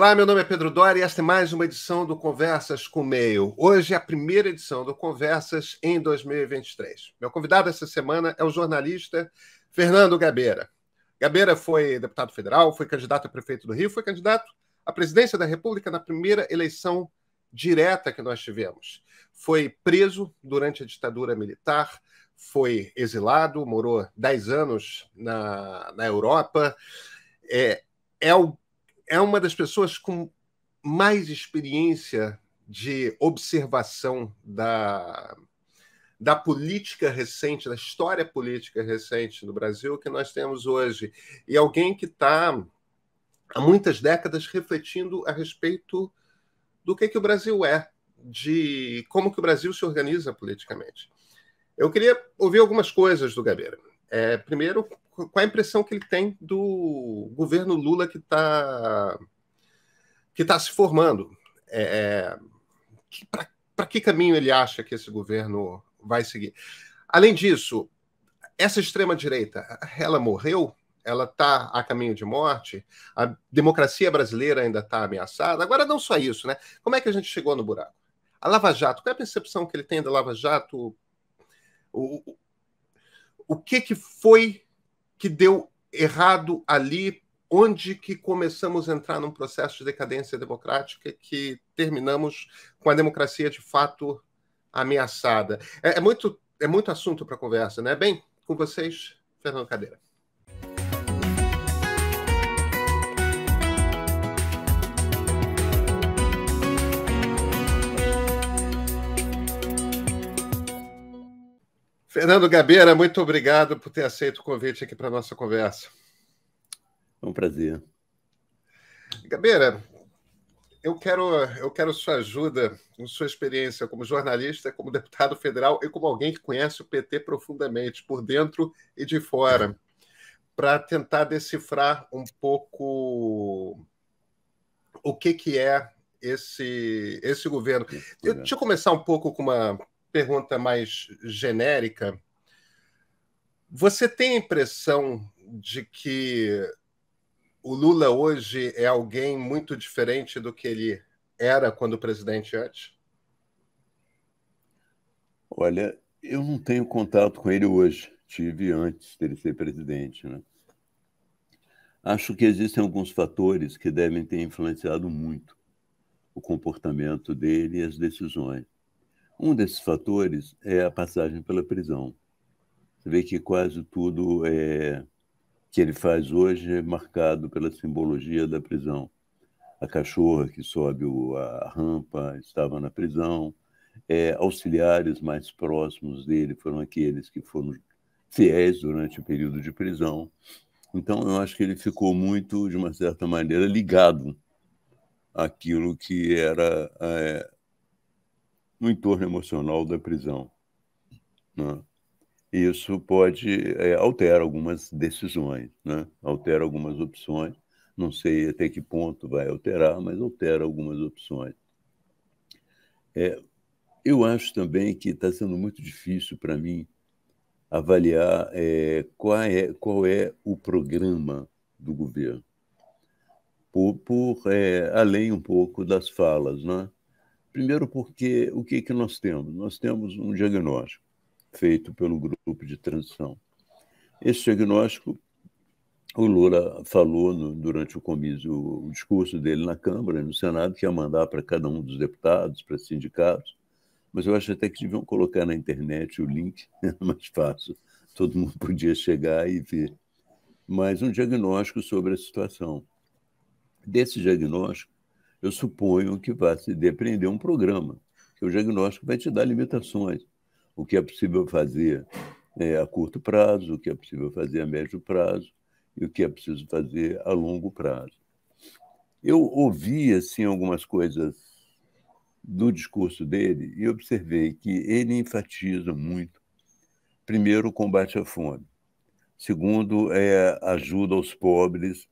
Olá, meu nome é Pedro Doria e esta é mais uma edição do Conversas com Mail. Hoje é a primeira edição do Conversas em 2023. Meu convidado essa semana é o jornalista Fernando Gabeira. Gabeira foi deputado federal, foi candidato a prefeito do Rio, foi candidato à presidência da República na primeira eleição direta que nós tivemos. Foi preso durante a ditadura militar, foi exilado, morou 10 anos na, na Europa. É, é o é uma das pessoas com mais experiência de observação da, da política recente, da história política recente do Brasil que nós temos hoje. E alguém que está há muitas décadas refletindo a respeito do que, que o Brasil é, de como que o Brasil se organiza politicamente. Eu queria ouvir algumas coisas do Gabeira. É, primeiro, qual a impressão que ele tem do governo Lula que está que tá se formando? É, é Para que caminho ele acha que esse governo vai seguir? Além disso, essa extrema-direita, ela morreu? Ela está a caminho de morte? A democracia brasileira ainda está ameaçada? Agora, não só isso, né? Como é que a gente chegou no buraco? A Lava Jato, qual é a percepção que ele tem da Lava Jato? O, o que, que foi que deu errado ali, onde que começamos a entrar num processo de decadência democrática que terminamos com a democracia de fato ameaçada. É, é muito, é muito assunto para conversa, né? Bem, com vocês, Fernando Cadeira. Fernando Gabeira, muito obrigado por ter aceito o convite aqui para a nossa conversa. É um prazer. Gabeira, eu quero, eu quero sua ajuda, sua experiência como jornalista, como deputado federal e como alguém que conhece o PT profundamente, por dentro e de fora, para tentar decifrar um pouco o que, que é esse, esse governo. Eu, deixa eu começar um pouco com uma pergunta mais genérica. Você tem a impressão de que o Lula hoje é alguém muito diferente do que ele era quando presidente antes? Olha, eu não tenho contato com ele hoje. Tive antes dele ser presidente. Né? Acho que existem alguns fatores que devem ter influenciado muito o comportamento dele e as decisões. Um desses fatores é a passagem pela prisão. Você vê que quase tudo é, que ele faz hoje é marcado pela simbologia da prisão. A cachorra que sobe a rampa estava na prisão, é, auxiliares mais próximos dele foram aqueles que foram fiéis durante o período de prisão. Então, eu acho que ele ficou muito, de uma certa maneira, ligado àquilo que era. É, no entorno emocional da prisão. Né? Isso pode é, algumas decisões, né? altera algumas opções. Não sei até que ponto vai alterar, mas altera algumas opções. É, eu acho também que está sendo muito difícil para mim avaliar é, qual, é, qual é o programa do governo, por, por é, além um pouco das falas, né? Primeiro, porque o que, que nós temos? Nós temos um diagnóstico feito pelo grupo de transição. Esse diagnóstico, o Lula falou no, durante o comício, o discurso dele na Câmara e no Senado, que ia mandar para cada um dos deputados, para sindicatos, mas eu acho até que deviam colocar na internet o link, era mais fácil, todo mundo podia chegar e ver. Mas um diagnóstico sobre a situação. Desse diagnóstico, eu suponho que vai se depreender um programa, que o diagnóstico vai te dar limitações. O que é possível fazer é, a curto prazo, o que é possível fazer a médio prazo e o que é preciso fazer a longo prazo. Eu ouvi assim, algumas coisas do discurso dele e observei que ele enfatiza muito, primeiro, o combate à fome, segundo, é ajuda aos pobres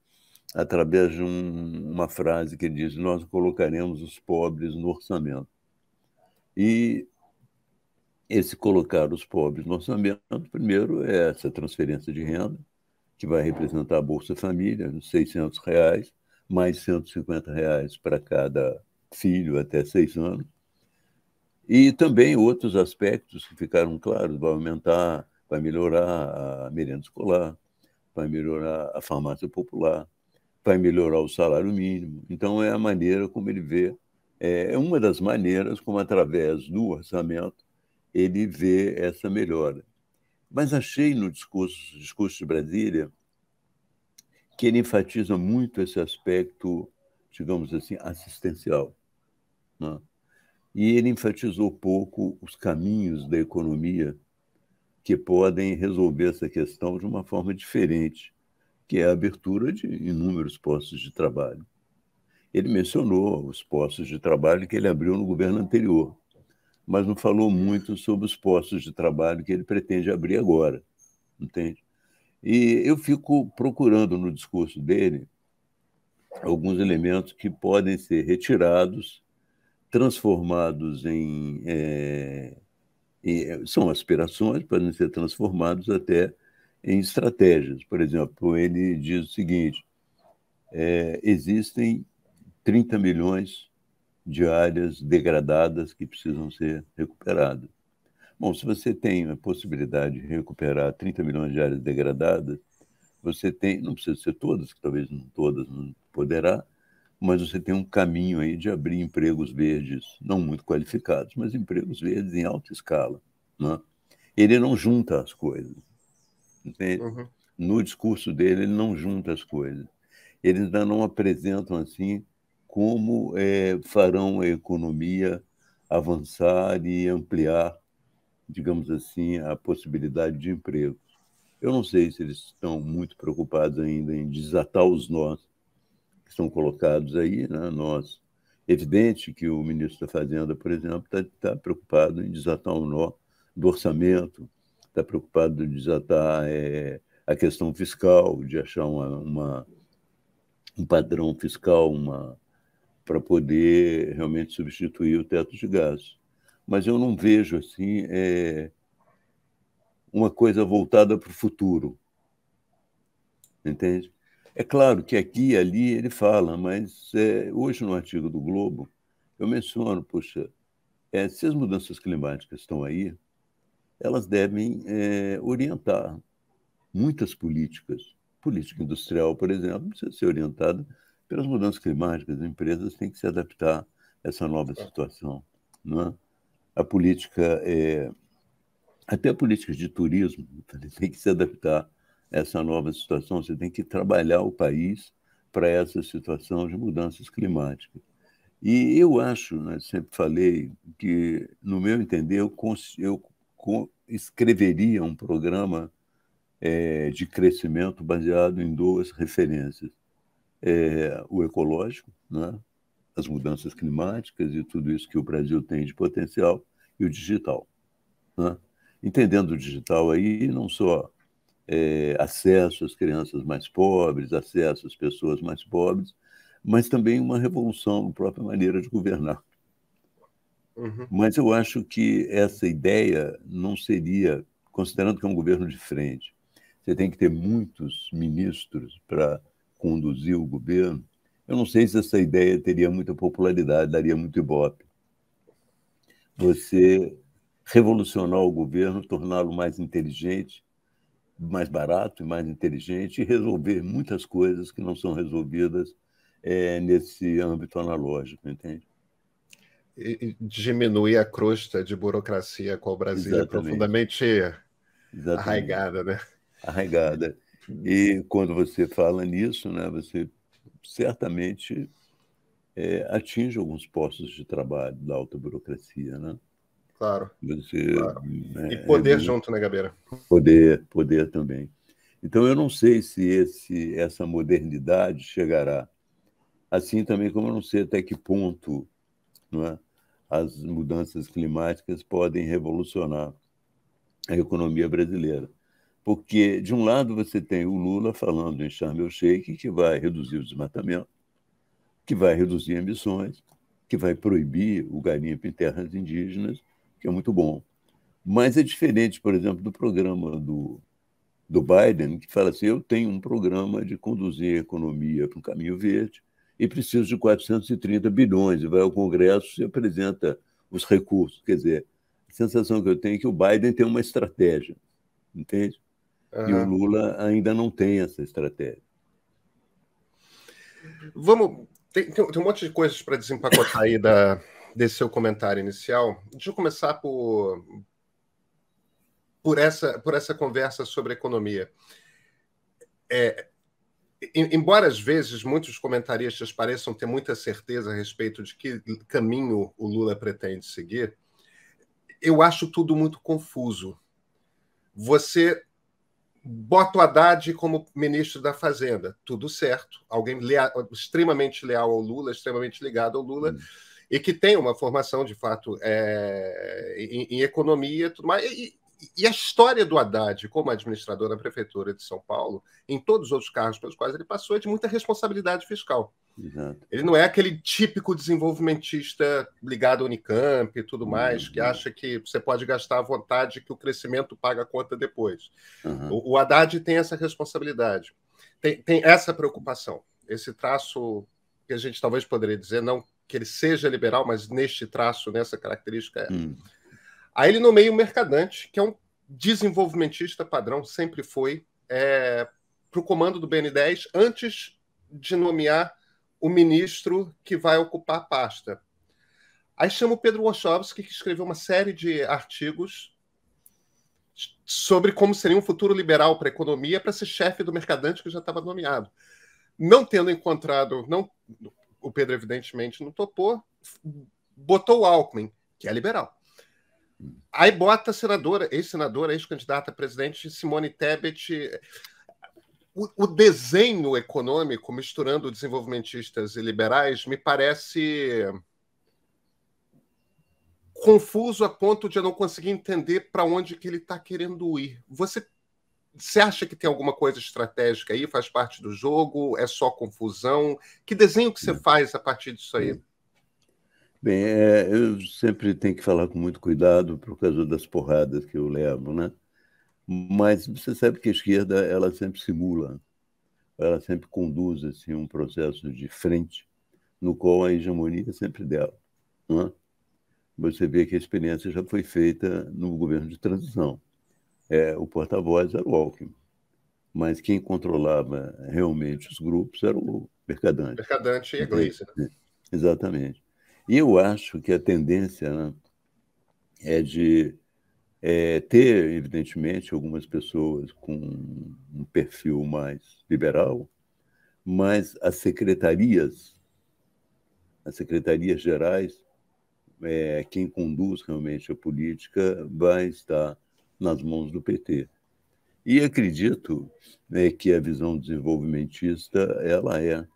através de um, uma frase que diz: Nós colocaremos os pobres no orçamento. E esse colocar os pobres no orçamento, primeiro, é essa transferência de renda, que vai representar a Bolsa Família, R$ 600, reais, mais R$ 150 reais para cada filho até seis anos. E também outros aspectos que ficaram claros: vai aumentar, vai melhorar a merenda escolar, vai melhorar a farmácia popular, vai melhorar o salário mínimo. Então, é a maneira como ele vê, é, é uma das maneiras como, através do orçamento, ele vê essa melhora. Mas achei no discurso, discurso de Brasília que ele enfatiza muito esse aspecto, digamos assim, assistencial. Né? E ele enfatizou pouco os caminhos da economia que podem resolver essa questão de uma forma diferente que é a abertura de inúmeros postos de trabalho. Ele mencionou os postos de trabalho que ele abriu no governo anterior, mas não falou muito sobre os postos de trabalho que ele pretende abrir agora, entende? E eu fico procurando no discurso dele alguns elementos que podem ser retirados, transformados em. É, em eh, são aspirações, podem ser transformados até em estratégias. Por exemplo, ele diz o seguinte: é, existem 30 milhões de áreas degradadas que precisam ser recuperadas. Bom, se você tem a possibilidade de recuperar 30 milhões de áreas degradadas, você tem, não precisa ser todas, que talvez não todas não poderá, mas você tem um caminho aí de abrir empregos verdes, não muito qualificados, mas empregos verdes em alta escala. Né? Ele não junta as coisas. Né, uhum. No discurso dele, ele não junta as coisas. Eles ainda não apresentam assim como é, farão a economia avançar e ampliar, digamos assim, a possibilidade de emprego. Eu não sei se eles estão muito preocupados ainda em desatar os nós que são colocados aí, né? nós. Evidente que o ministro da Fazenda, por exemplo, está tá preocupado em desatar o nó do orçamento, está preocupado de desatar é, a questão fiscal, de achar uma, uma um padrão fiscal uma para poder realmente substituir o teto de gás, Mas eu não vejo assim é, uma coisa voltada para o futuro. Entende? É claro que aqui e ali ele fala, mas é, hoje no artigo do Globo eu menciono, poxa, é, se as mudanças climáticas estão aí, elas devem é, orientar muitas políticas. Política industrial, por exemplo, precisa ser orientada pelas mudanças climáticas. As empresas têm que se adaptar a essa nova é. situação. É? A política, é, até política de turismo, tem que se adaptar a essa nova situação. Você tem que trabalhar o país para essa situação de mudanças climáticas. E eu acho, né, sempre falei, que, no meu entender, eu, eu escreveria um programa é, de crescimento baseado em duas referências: é, o ecológico, né? as mudanças climáticas e tudo isso que o Brasil tem de potencial, e o digital. Né? Entendendo o digital aí, não só é, acesso às crianças mais pobres, acesso às pessoas mais pobres, mas também uma revolução na própria maneira de governar. Uhum. Mas eu acho que essa ideia não seria, considerando que é um governo de frente, você tem que ter muitos ministros para conduzir o governo. Eu não sei se essa ideia teria muita popularidade, daria muito ibope. Você revolucionar o governo, torná-lo mais inteligente, mais barato e mais inteligente, e resolver muitas coisas que não são resolvidas é, nesse âmbito analógico, entende? diminuir a crosta de burocracia com o Brasil é Exatamente. profundamente Exatamente. arraigada, né? Arraigada. E quando você fala nisso, né, você certamente é, atinge alguns postos de trabalho da alta burocracia, né? Claro. Você, claro. É, e poder é, junto, né, Gabeira? Poder, poder também. Então eu não sei se esse, essa modernidade chegará. Assim também como eu não sei até que ponto não é, as mudanças climáticas podem revolucionar a economia brasileira. Porque, de um lado, você tem o Lula falando em Sharm el-Sheikh, que vai reduzir o desmatamento, que vai reduzir emissões, que vai proibir o garimpo em terras indígenas, que é muito bom. Mas é diferente, por exemplo, do programa do, do Biden, que fala assim: eu tenho um programa de conduzir a economia para um caminho verde, e precisa de 430 bilhões, e vai ao Congresso e apresenta os recursos. Quer dizer, a sensação que eu tenho é que o Biden tem uma estratégia, entende? Uhum. E o Lula ainda não tem essa estratégia. Vamos. Tem, tem, tem um monte de coisas para desempacotar aí da, desse seu comentário inicial. Deixa eu começar por, por, essa, por essa conversa sobre economia. É, embora às vezes muitos comentaristas pareçam ter muita certeza a respeito de que caminho o Lula pretende seguir, eu acho tudo muito confuso. Você bota o Haddad como ministro da Fazenda, tudo certo, alguém lea extremamente leal ao Lula, extremamente ligado ao Lula. Hum. E que tem uma formação de fato é, em, em, economia tudo mais, e, e a história do Haddad como administrador da Prefeitura de São Paulo, em todos os outros cargos pelos quais ele passou, é de muita responsabilidade fiscal. Exato. Ele não é aquele típico desenvolvimentista ligado ao Unicamp e tudo uhum. mais, uhum. que acha que você pode gastar à vontade que o crescimento paga a conta depois. Uhum. O, o Haddad tem essa responsabilidade, tem, tem essa preocupação, esse traço que a gente talvez poderia dizer, não que ele seja liberal, mas neste traço, nessa característica, é. Uhum. Aí ele nomeia o Mercadante, que é um desenvolvimentista padrão, sempre foi, é, para o comando do BN10, antes de nomear o ministro que vai ocupar a pasta. Aí chama o Pedro Wachowski, que escreveu uma série de artigos sobre como seria um futuro liberal para a economia, para ser chefe do mercadante que já estava nomeado. Não tendo encontrado, não, o Pedro evidentemente não topou, botou o Alckmin, que é liberal. Aí bota a senadora, ex-senadora, ex-candidata a presidente Simone Tebet. O, o, desenho econômico, misturando desenvolvimentistas e liberais, me parece confuso a ponto de eu não conseguir entender para onde que ele está querendo ir. Você, você acha que tem alguma coisa estratégica aí? Faz parte do jogo? É só confusão? Que desenho que você faz a partir disso aí? Bem, é, eu sempre tenho que falar com muito cuidado por causa das porradas que eu levo, né? Mas você sabe que a esquerda ela sempre simula, ela sempre conduz assim um processo de frente no qual a hegemonia é sempre dela. Né? Você vê que a experiência já foi feita no governo de transição. É, o porta-voz era o Alckmin, mas quem controlava realmente os grupos era o Mercadante. Mercadante e a então, Gleice, né? É, exatamente. Eu acho que a tendência né, é de é, ter, evidentemente, algumas pessoas com um perfil mais liberal, mas as secretarias, as secretarias gerais, é, quem conduz realmente a política vai estar nas mãos do PT. E acredito né, que a visão desenvolvimentista ela é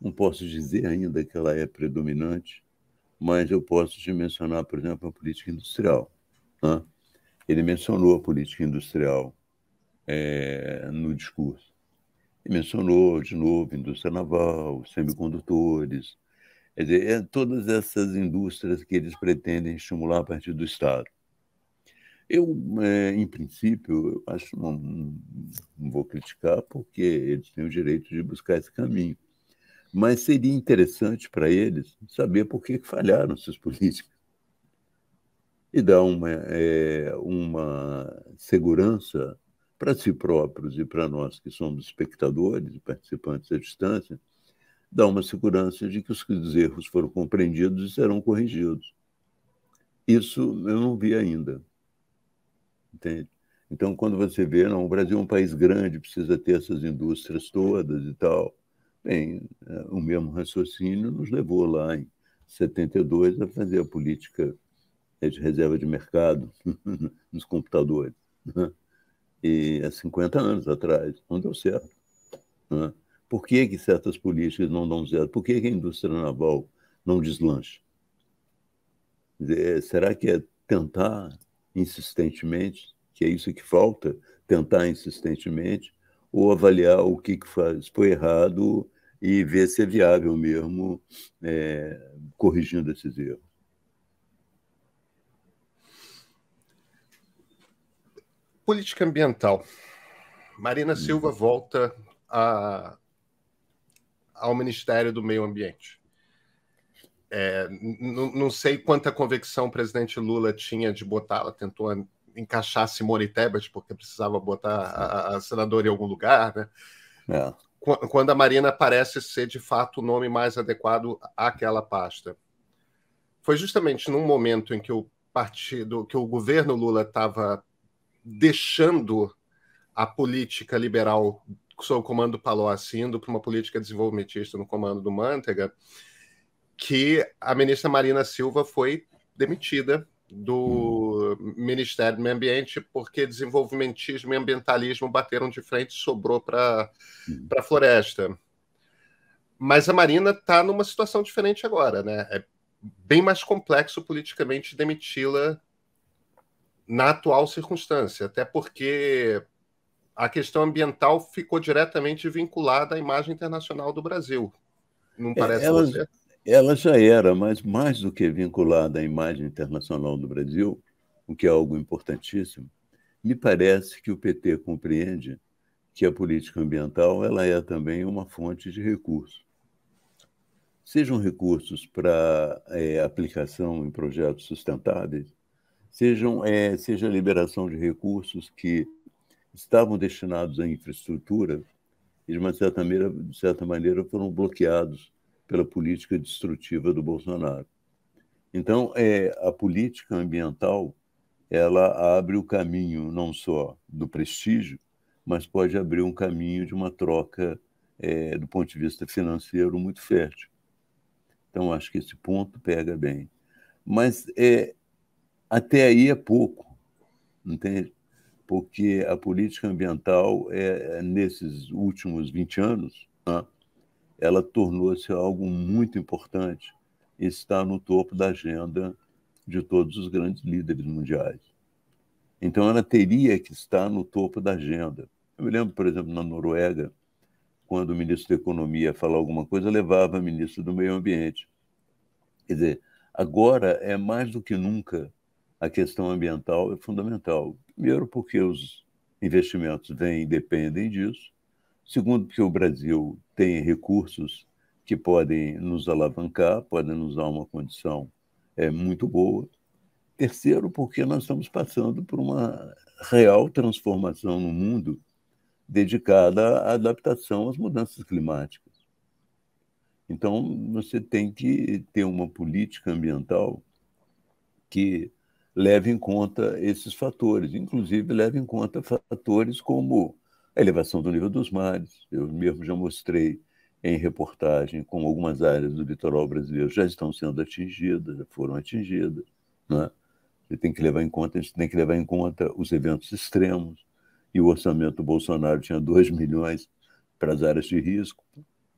não posso dizer ainda que ela é predominante, mas eu posso te mencionar, por exemplo, a política industrial. Né? Ele mencionou a política industrial é, no discurso. Ele mencionou, de novo, indústria naval, semicondutores, quer dizer, é todas essas indústrias que eles pretendem estimular a partir do Estado. Eu, é, em princípio, eu acho não, não vou criticar porque eles têm o direito de buscar esse caminho. Mas seria interessante para eles saber por que falharam suas políticas e dar uma, é, uma segurança para si próprios e para nós que somos espectadores e participantes à distância, dá uma segurança de que os erros foram compreendidos e serão corrigidos. Isso eu não vi ainda. Entende? Então, quando você vê, não, o Brasil é um país grande, precisa ter essas indústrias todas e tal. Bem, eh, o mesmo raciocínio nos levou lá em 72 a fazer a política de reserva de mercado nos computadores. Né? E há 50 anos atrás, não deu certo. Né? Por que, que certas políticas não dão certo? Por que, que a indústria naval não deslancha? É, será que é tentar insistentemente, que é isso que falta, tentar insistentemente ou avaliar o que, que faz, foi errado e ver se é viável mesmo é, corrigindo esses erros. Política ambiental. Marina hum. Silva volta a, ao Ministério do Meio Ambiente. É, não sei quanta convicção o presidente Lula tinha de botá-la tentou encaixar Simone Tebet, porque precisava botar a, a senadora em algum lugar, né? É. Quando a Marina parece ser de fato o nome mais adequado àquela pasta. Foi justamente num momento em que o partido, que o governo Lula estava deixando a política liberal sob o comando do Palocci, indo para uma política desenvolvimentista no comando do Mantega, que a ministra Marina Silva foi demitida do Ministério do Meio Ambiente, porque desenvolvimentismo e ambientalismo bateram de frente e sobrou para a floresta. Mas a Marina está numa situação diferente agora, né? É bem mais complexo politicamente demiti-la na atual circunstância, até porque a questão ambiental ficou diretamente vinculada à imagem internacional do Brasil. Não é, parece é, ela, você? Ela já era, mas mais do que vinculada à imagem internacional do Brasil, o que é algo importantíssimo, me parece que o PT compreende que a política ambiental ela é também uma fonte de recursos. Sejam recursos para é, aplicação em projetos sustentáveis, sejam, é, seja a liberação de recursos que estavam destinados à infraestrutura e, de, certa maneira, de certa maneira, foram bloqueados pela política destrutiva do Bolsonaro. Então, é, a política ambiental ela abre o caminho não só do prestígio, mas pode abrir um caminho de uma troca é, do ponto de vista financeiro muito fértil. Então, acho que esse ponto pega bem. Mas é, até aí é pouco, entende? Porque a política ambiental, é, nesses últimos 20 anos, né, ela tornou-se algo muito importante e está no topo da agenda de todos os grandes líderes mundiais. Então, ela teria que estar no topo da agenda. Eu me lembro, por exemplo, na Noruega, quando o ministro da Economia falava alguma coisa, levava o ministro do Meio Ambiente. Quer dizer, agora é mais do que nunca a questão ambiental é fundamental. Primeiro, porque os investimentos vêm e dependem disso. Segundo, porque o Brasil tem recursos que podem nos alavancar, podem nos dar uma condição é, muito boa. Terceiro, porque nós estamos passando por uma real transformação no mundo dedicada à adaptação às mudanças climáticas. Então, você tem que ter uma política ambiental que leve em conta esses fatores, inclusive leve em conta fatores como a elevação do nível dos mares. Eu mesmo já mostrei em reportagem como algumas áreas do litoral brasileiro já estão sendo atingidas, já foram atingidas. Né? Você tem que levar em conta, a gente tem que levar em conta os eventos extremos. E o orçamento do Bolsonaro tinha 2 milhões para as áreas de risco.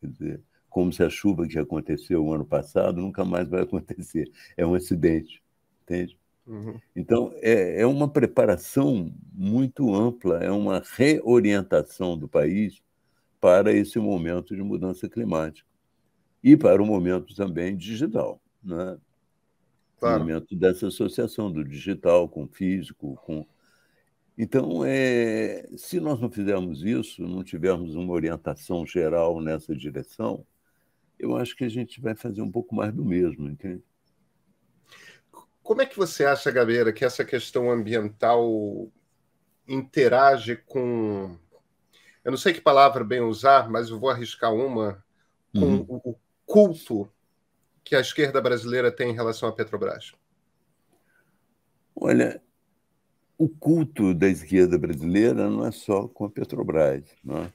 Quer dizer, como se a chuva que aconteceu o ano passado nunca mais vai acontecer. É um acidente, entende? Uhum. Então, é, é uma preparação muito ampla, é uma reorientação do país para esse momento de mudança climática e para o momento também digital. Né? Claro. O momento dessa associação do digital com o físico. Com... Então, é... se nós não fizermos isso, não tivermos uma orientação geral nessa direção, eu acho que a gente vai fazer um pouco mais do mesmo, entende? Como é que você acha, Gabeira, que essa questão ambiental interage com. Eu não sei que palavra bem usar, mas eu vou arriscar uma, com uhum. o culto que a esquerda brasileira tem em relação à Petrobras? Olha, o culto da esquerda brasileira não é só com a Petrobras. Não é?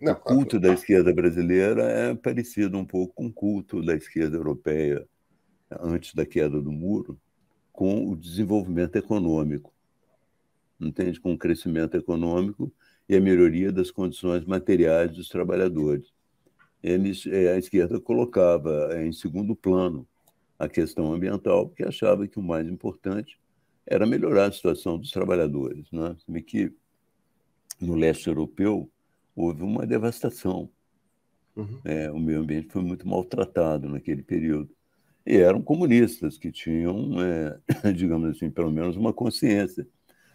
Não, o culto da esquerda brasileira é parecido um pouco com o culto da esquerda europeia antes da queda do muro, com o desenvolvimento econômico, entende? Com o crescimento econômico e a melhoria das condições materiais dos trabalhadores. Eles, é, a esquerda colocava em segundo plano a questão ambiental, porque achava que o mais importante era melhorar a situação dos trabalhadores. Né? que no leste europeu houve uma devastação. Uhum. É, o meio ambiente foi muito maltratado naquele período e eram comunistas que tinham, é, digamos assim, pelo menos uma consciência.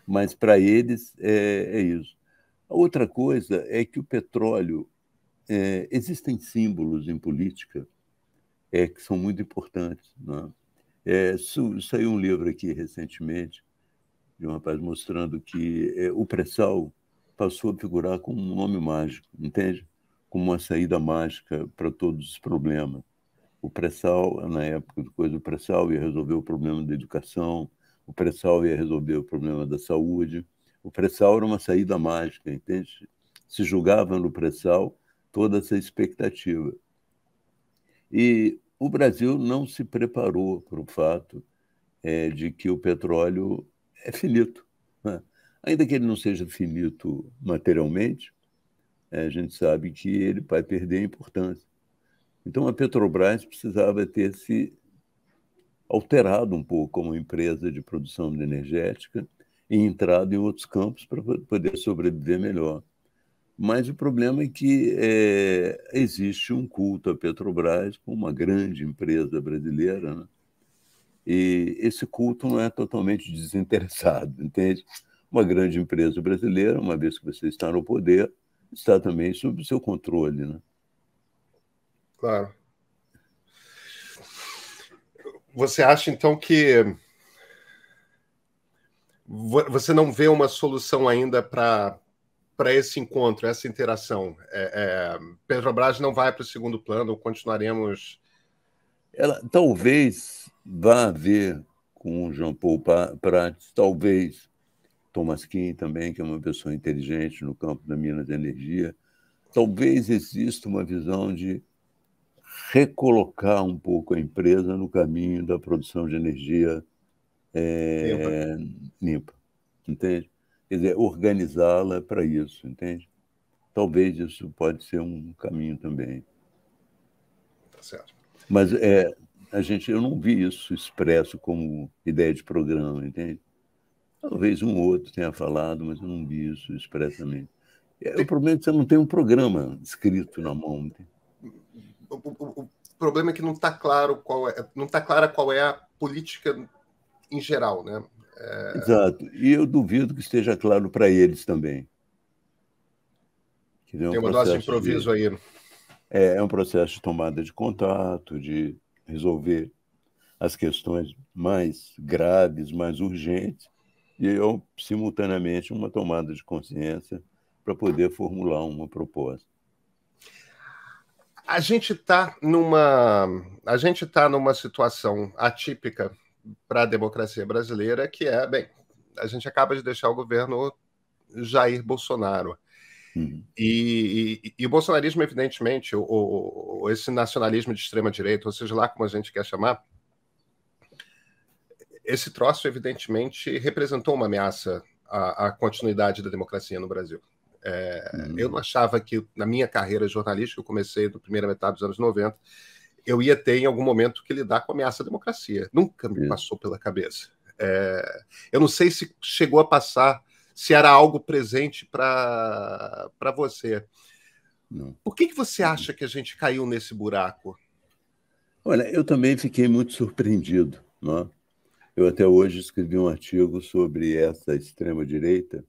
Mas para eles é, é, isso. A outra coisa é que o petróleo é, existem símbolos em política é, que são muito importantes. Né? É, saiu um livro aqui recentemente de um rapaz mostrando que é, o pré-sal passou a figurar como um nome mágico, entende? Como uma saída mágica para todos os problemas o pré-sal, na época do coisa do pré-sal, ia resolver o problema da educação, o pré-sal ia resolver o problema da saúde. O pré-sal era uma saída mágica, entende? Se julgava no pré-sal toda essa expectativa. E o Brasil não se preparou para o fato é, de que o petróleo é finito. Né? Ainda que ele não seja finito materialmente, é, a gente sabe que ele vai perder importância. Então a Petrobras precisava ter se alterado um pouco como empresa de produção de energética e entrado em outros campos para poder sobreviver melhor. Mas o problema é que é, existe um culto à Petrobras como uma grande empresa brasileira, né? e esse culto não é totalmente desinteressado, entende? Uma grande empresa brasileira, uma vez que você está no poder, está também sob seu controle, né? claro. Você acha então que você não vê uma solução ainda para para esse encontro, essa interação? É, é, Petrobras não vai para o segundo plano, continuaremos. Ela talvez vá haver com o Jean Paul Prats, talvez Thomas Kim também, que é uma pessoa inteligente no campo da minas de energia, talvez exista uma visão de recolocar um pouco a empresa no caminho da produção de energia é, limpa. limpa. entende? Quer dizer, organizá-la para isso, entende? Talvez isso pode ser um caminho também. Tá certo. Mas é, a gente, eu não vi isso expresso como ideia de programa, entende? Talvez um outro tenha falado, mas eu não vi isso expressamente. É, o problema é que você não tem um programa escrito na mão. Entende? o, o problema é que não está claro qual é, não está clara qual é a política em geral, né? É... Exato. E eu duvido que esteja claro para eles também. Tem é um Tem uma dose de improviso de... aí. Né? É, é um processo de tomada de contato, de resolver as questões mais graves, mais urgentes, e eu, simultaneamente uma tomada de consciência para poder formular uma proposta. A gente está numa, a gente tá numa situação atípica para a democracia brasileira, que é, bem, a gente acaba de deixar o governo Jair Bolsonaro. Uhum. E, e, e, o bolsonarismo, evidentemente, o, o, esse nacionalismo de extrema-direita, ou seja lá como a gente quer chamar, esse troço, evidentemente, representou uma ameaça à, à continuidade da democracia no Brasil. É, hum. Eu uhum. não achava que na minha carreira jornalística, eu comecei na primeira metade dos anos 90, eu ia ter em algum momento que lidar com ameaça à democracia. Nunca me passou pela cabeça. É, eu não sei se chegou a passar, se era algo presente para você. Não. Por que, que você acha que a gente caiu nesse buraco? Olha, eu também fiquei muito surpreendido. Não é? Eu até hoje escrevi um artigo sobre essa extrema-direita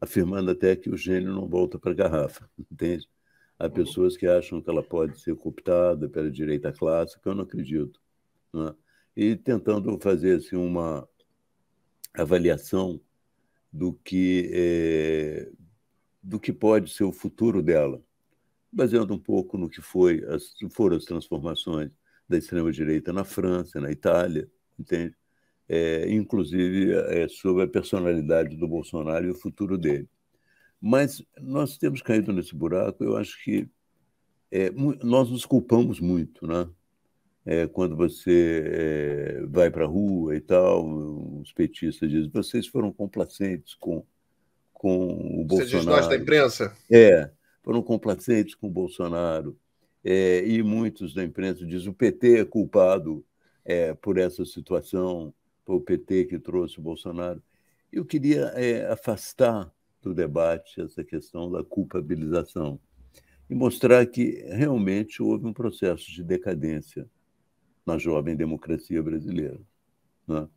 afirmando até que o gênio não volta para a garrafa, entende? Há uhum. pessoas que acham que ela pode ser cooptada pela direita clássica, eu não acredito. Não é? E tentando fazer assim, uma avaliação do que, é, do que pode ser o futuro dela, baseando um pouco no que foi as, foram as transformações da extrema-direita na França, na Itália, entende? é, inclusive é, sobre a personalidade do Bolsonaro e o futuro dele. Mas nós temos caído nesse buraco, eu acho que é, nós nos culpamos muito, né? É, quando você é, vai para a rua e tal, os petistas dizem vocês foram complacentes com, com o Bolsonaro. Você diz nós da imprensa? É, foram complacentes com o Bolsonaro. É, e muitos da imprensa dizem o PT é culpado é, por essa situação para o PT que trouxe o Bolsonaro. Eu queria é, afastar do debate essa questão da culpabilização e mostrar que realmente houve um processo de decadência na jovem democracia brasileira. Né?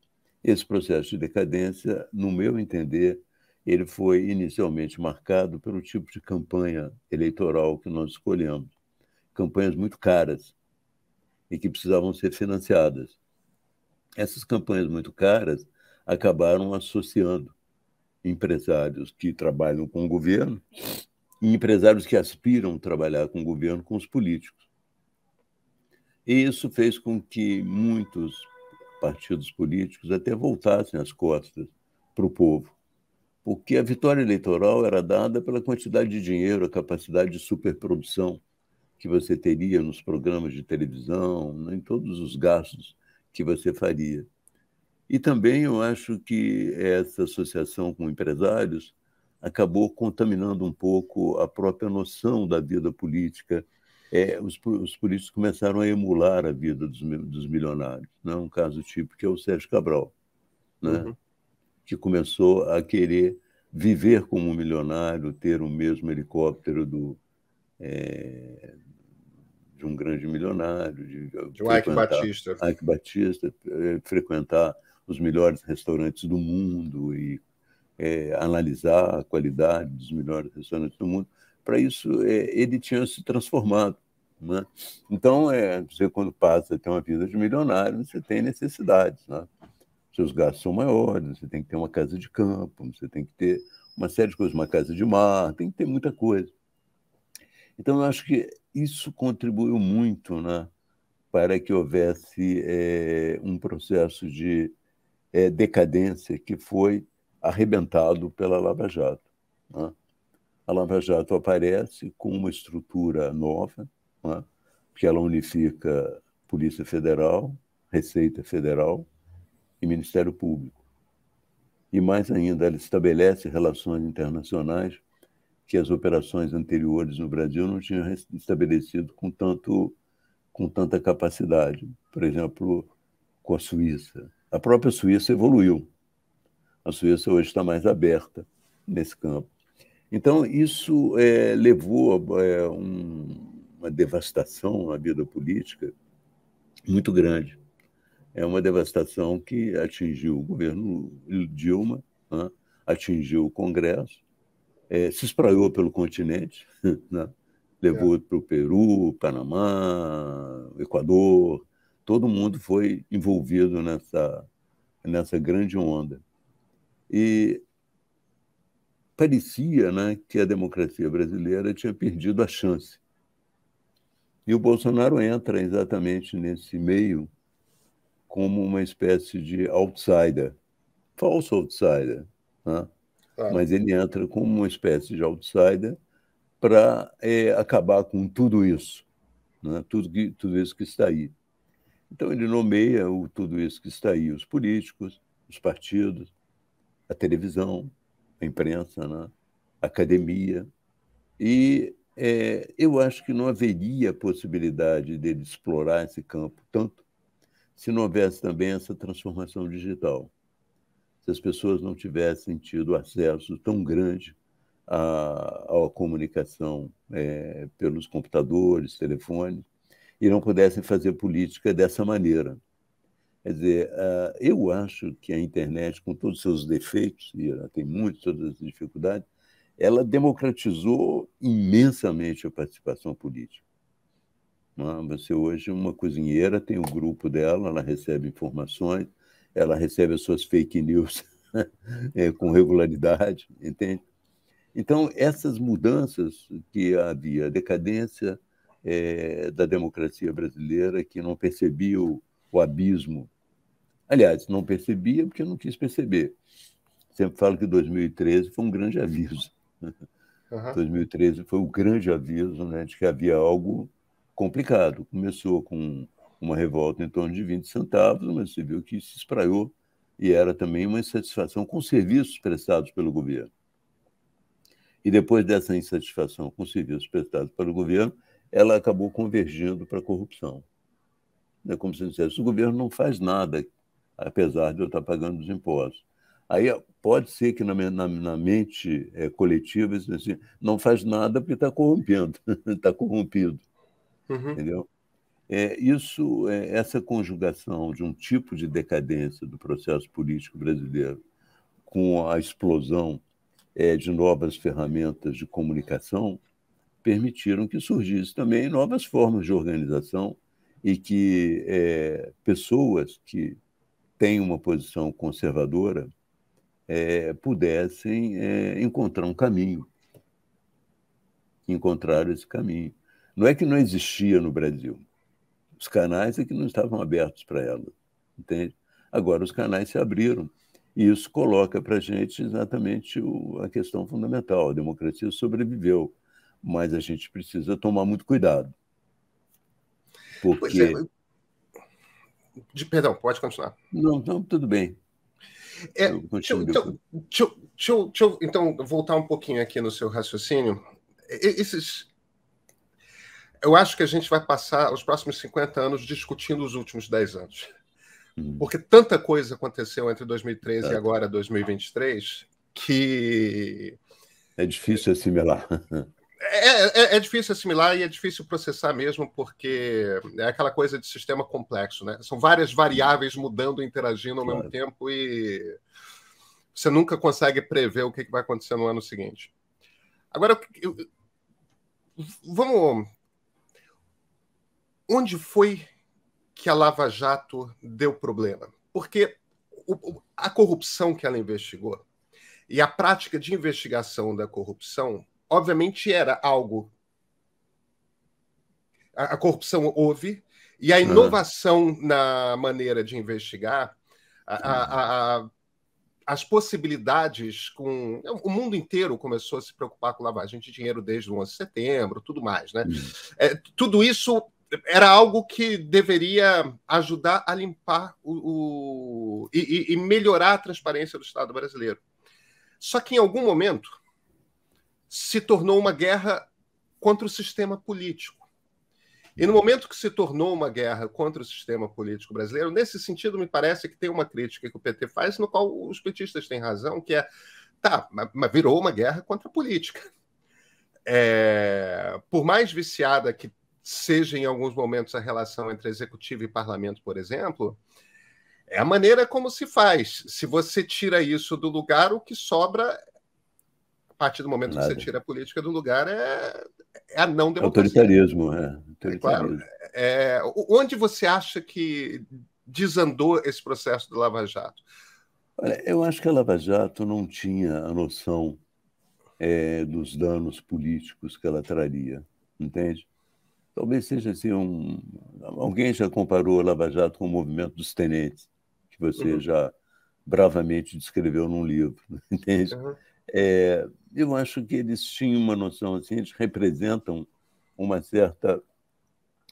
Esse processo de decadência, no meu entender, ele foi inicialmente marcado pelo tipo de campanha eleitoral que nós escolhemos. Campanhas muito caras e que precisavam ser financiadas. Essas campanhas muito caras acabaram associando empresários que trabalham com o governo e empresários que aspiram trabalhar com o governo com os políticos. E isso fez com que muitos partidos políticos até voltassem as costas para o povo, porque a vitória eleitoral era dada pela quantidade de dinheiro, a capacidade de superprodução que você teria nos programas de televisão, em todos os gastos que você faria. E também eu acho que essa associação com empresários acabou contaminando um pouco a própria noção da vida política. É, os, os, políticos começaram a emular a vida dos, dos milionários. Né? Um caso típico que é o Sérgio Cabral, né? uhum. que começou a querer viver como um milionário, ter o mesmo helicóptero do, é, de um grande milionário, de, eh, de um Ike Batista. Ike Batista, eh, frequentar os melhores restaurantes do mundo e é, analisar a qualidade dos melhores restaurantes do mundo. Para isso, é, ele tinha se transformado. Né? Então, é, você, quando passa a ter uma vida de milionário, você tem necessidades. Né? Seus gastos são maiores, você tem que ter uma casa de campo, você tem que ter uma série de coisas, uma casa de mar, tem que ter muita coisa. Então, eu acho que isso contribuiu muito né, para que houvesse é, um processo de é, decadência que foi arrebentado pela Lava Jato. Né? A Lava Jato aparece com uma estrutura nova, né, que ela unifica Polícia Federal, Receita Federal e Ministério Público. E mais ainda, ela estabelece relações internacionais que as operações anteriores no Brasil não tinham estabelecido com, tanto, com tanta capacidade. Por exemplo, com a Suíça. A própria Suíça evoluiu. A Suíça hoje está mais aberta nesse campo. Então, isso é, levou a é, um, uma devastação na vida política muito grande. É uma devastação que atingiu o governo Dilma, né? atingiu o Congresso, é, se espraiou pelo continente, né? levou é. para o Peru, Panamá, Equador, todo mundo foi envolvido nessa, nessa grande onda. E parecia né, que a democracia brasileira tinha perdido a chance. E o Bolsonaro entra exatamente nesse meio como uma espécie de outsider, falso outsider. Né? Mas ele entra como uma espécie de outsider para é, eh, acabar com tudo isso, né? tudo, que, tudo isso que está aí. Então, ele nomeia o, tudo isso que está aí, os políticos, os partidos, a televisão, a imprensa, né? a academia. E é, eu acho que não haveria possibilidade dele explorar esse campo tanto se não houvesse também essa transformação digital se as pessoas não tivessem tido acesso tão grande à, à comunicação é, pelos computadores, telefones, e não pudessem fazer política dessa maneira. Quer dizer, ah, eu acho que a internet, com todos os seus defeitos, e ela tem muitas todas as dificuldades, ela democratizou imensamente a participação política. É? Você hoje, é uma cozinheira tem o um grupo dela, ela recebe informações, ela recebe as suas fake news é, com regularidade, entende? Então, essas mudanças que havia, a decadência é, da democracia brasileira, que não percebia o, o, abismo. Aliás, não percebia porque não quis perceber. Sempre falo que 2013 foi um grande aviso. Uhum. 2013 foi o grande aviso né, de que havia algo complicado. Começou com uma revolta em torno de 20 centavos, mas você viu que se espraiou e era também uma insatisfação com serviços prestados pelo governo. E depois dessa insatisfação com serviços prestados pelo governo, ela acabou convergindo para a corrupção. É como se dissesse, o governo não faz nada, apesar de eu estar pagando os impostos. Aí pode ser que na, na, na mente é, coletiva assim, não faz nada porque está corrompendo, está corrompido. Uhum. Entendeu? É, isso, é, essa conjugação de um tipo de decadência do processo político brasileiro com a explosão é, de novas ferramentas de comunicação permitiram que surgissem também novas formas de organização e que é, pessoas que têm uma posição conservadora é, pudessem é, encontrar um caminho, encontrar esse caminho. Não é que não existia no Brasil, os canais é que não estavam abertos para ela, entende? Agora os canais se abriram e isso coloca para a gente exatamente o, a questão fundamental. A democracia sobreviveu, mas a gente precisa tomar muito cuidado. É, Porque... É, de, perdão, pode continuar. Não, não tudo bem. É, eu deixa, então, deixa, deixa, deixa, então, voltar um pouquinho aqui no seu raciocínio. Esses, eu acho que a gente vai passar os próximos 50 anos discutindo os últimos 10 anos. Uhum. Porque tanta coisa aconteceu entre 2013 é. e agora 2023 que. É difícil assimilar. É, é, é, difícil assimilar e é difícil processar mesmo, porque é aquela coisa de sistema complexo, né? São várias variáveis mudando, e interagindo ao claro. mesmo tempo e você nunca consegue prever o que vai acontecer no ano seguinte. Agora, eu, eu, vamos onde foi que a Lava Jato deu problema? Porque o, a corrupção que ela investigou e a prática de investigação da corrupção, obviamente, era algo. A, a corrupção houve, e a é. inovação na maneira de investigar, a, a, uhum. as possibilidades com. O mundo inteiro começou a se preocupar com lavagem de dinheiro desde o 11 de setembro, tudo mais, né? Uhum. É, tudo isso era algo que deveria ajudar a limpar o, o e, e, melhorar a transparência do Estado brasileiro. Só que em algum momento se tornou uma guerra contra o sistema político. E no momento que se tornou uma guerra contra o sistema político brasileiro, nesse sentido me parece que tem uma crítica que o PT faz, no qual os petistas têm razão, que é tá, mas virou uma guerra contra a política. É, por mais viciada que seja em alguns momentos a relação entre executivo e parlamento, por exemplo, é a maneira como se faz. Se você tira isso do lugar, o que sobra, a partir do momento Nada. que você tira a política do lugar, é, é a não democracia. Autoritarismo, é. é Autoritarismo. É, claro. onde você acha que desandou esse processo do Lava Jato? Olha, eu acho que a Lava Jato não tinha a noção é, dos danos políticos que ela traria, entende? talvez seja assim um alguém já comparou a Lava Jato com o movimento dos tenentes que você uhum. já bravamente descreveu num livro entende uhum. é, eu acho que eles tinham uma noção assim eles representam uma certa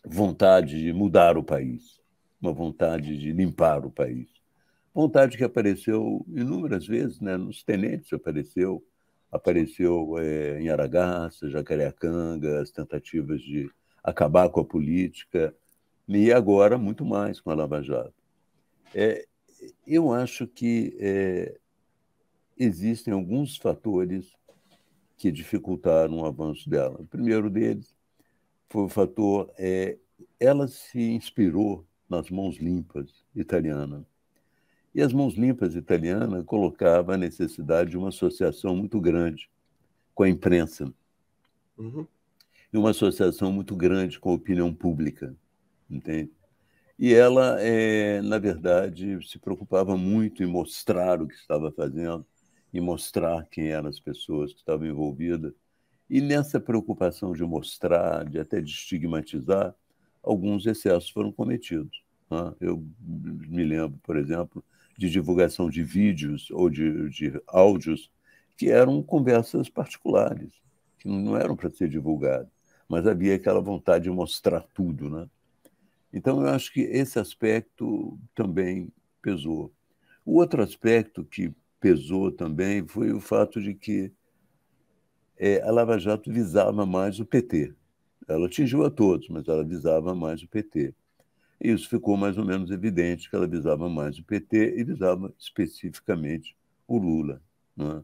vontade de mudar o país uma vontade de limpar o país vontade que apareceu inúmeras vezes né nos tenentes apareceu apareceu é, em Aragaça Jacareacanga as tentativas de acabar com a política, e agora muito mais com a Lava Jato. É, eu acho que é, existem alguns fatores que dificultaram o avanço dela. O primeiro deles foi o fator é, ela se inspirou nas mãos limpas italianas. E as mãos limpas italianas colocava a necessidade de uma associação muito grande com a imprensa. Uhum e uma associação muito grande com a opinião pública, entende? E ela, é, na verdade, se preocupava muito em mostrar o que estava fazendo em mostrar quem eram as pessoas que estavam envolvidas. E nessa preocupação de mostrar, de até de estigmatizar, alguns excessos foram cometidos. Né? Eu me lembro, por exemplo, de divulgação de vídeos ou de, de áudios que eram conversas particulares, que não eram para ser divulgadas mas havia aquela vontade de mostrar tudo. Né? Então, eu acho que esse aspecto também pesou. O outro aspecto que pesou também foi o fato de que é, a Lava Jato visava mais o PT. Ela atingiu a todos, mas ela visava mais o PT. E isso ficou mais ou menos evidente que ela visava mais o PT e visava especificamente o Lula. Né?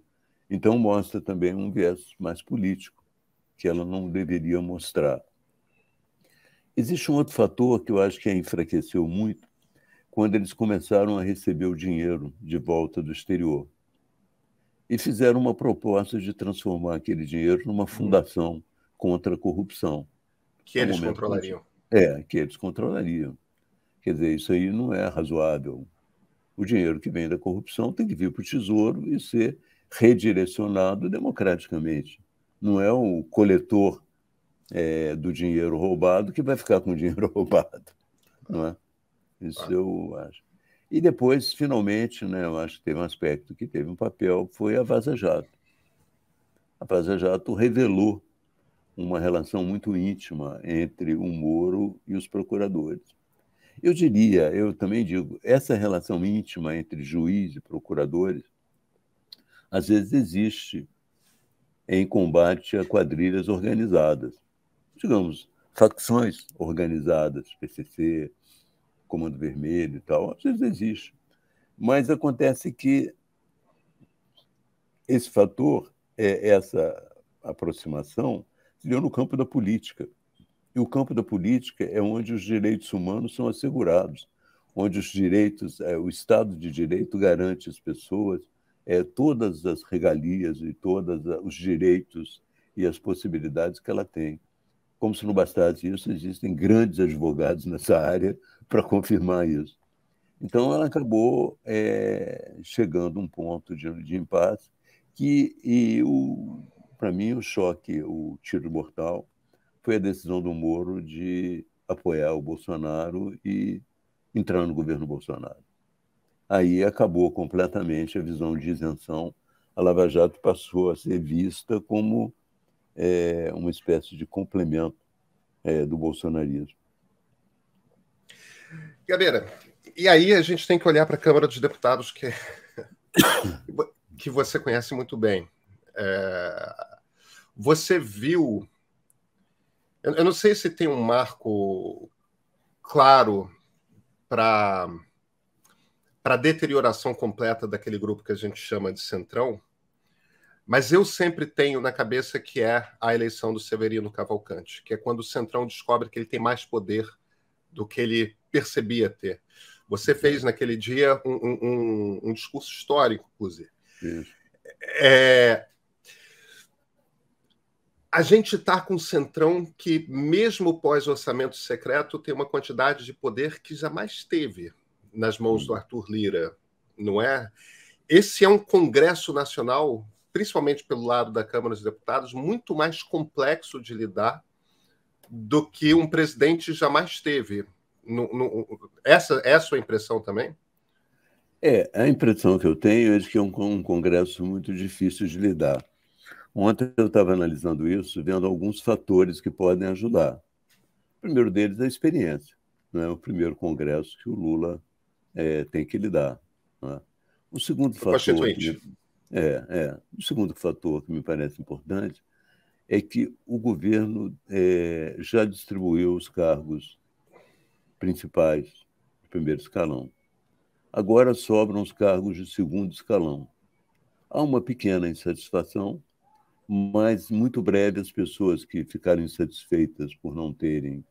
Então mostra também um viés mais político que ela não deveria mostrar. Existe um outro fator que eu acho que a enfraqueceu muito quando eles começaram a receber o dinheiro de volta do exterior. E fizeram uma proposta de transformar aquele dinheiro numa hum. fundação hum. contra a corrupção. Que eles controlariam. É, que eles controlariam. Quer dizer, isso aí não é razoável. O dinheiro que vem da corrupção tem que vir para o tesouro e ser redirecionado democraticamente não é o coletor é, do dinheiro roubado que vai ficar com o dinheiro roubado, não é? Isso eu acho. E depois, finalmente, né, eu acho que teve um aspecto que teve um papel, foi a Vaza Jato. A Vaza Jato revelou uma relação muito íntima entre o Moro e os procuradores. Eu diria, eu também digo, essa relação íntima entre juiz e procuradores, às vezes existe em combate a quadrilhas organizadas. Digamos, facções organizadas, PCC, Comando Vermelho e tal, às vezes existe. Mas acontece que esse fator, é, essa aproximação, se deu no campo da política. E o campo da política é onde os direitos humanos são assegurados, onde os direitos, é, o Estado de Direito garante às pessoas é, todas as regalias e todos os direitos e as possibilidades que ela tem. Como se não bastasse isso, existem grandes advogados nessa área para confirmar isso. Então, ela acabou é, chegando a um ponto de, de impasse que, e para mim, o choque, o tiro mortal, foi a decisão do Moro de apoiar o Bolsonaro e entrar no governo Bolsonaro aí acabou completamente a visão de isenção. A Lava Jato passou a ser vista como é, uma espécie de complemento é, do bolsonarismo. Gabeira, e aí a gente tem que olhar para a Câmara dos Deputados, que, é que você conhece muito bem. É... Você viu. Eu não sei se tem um marco claro para para a deterioração completa daquele grupo que a gente chama de centrão. Mas eu sempre tenho na cabeça que é a eleição do Severino Cavalcante, que é quando o centrão descobre que ele tem mais poder do que ele percebia ter. Você uhum. fez naquele dia um, um, um discurso histórico, inclusive. É... A gente está com um centrão que, mesmo pós orçamento secreto, tem uma quantidade de poder que jamais teve nas mãos do hum. Arthur Lira, não é? Esse é um Congresso Nacional, principalmente pelo lado da Câmara dos Deputados, muito mais complexo de lidar do que um presidente jamais teve. No, no, essa é a sua impressão também? É, a impressão que eu tenho é de que é um, um congresso muito difícil de lidar. Ontem eu estava analisando isso, vendo alguns fatores que podem ajudar. O primeiro deles é a experiência. é O primeiro congresso que o Lula é, tem que lidar. Né? O segundo fator. é, é, o segundo fator que me parece importante é que o governo é, já distribuiu os cargos principais de primeiro escalão. Agora sobram os cargos de segundo escalão. Há uma pequena insatisfação, mas muito breve as pessoas que ficarem insatisfeitas por não terem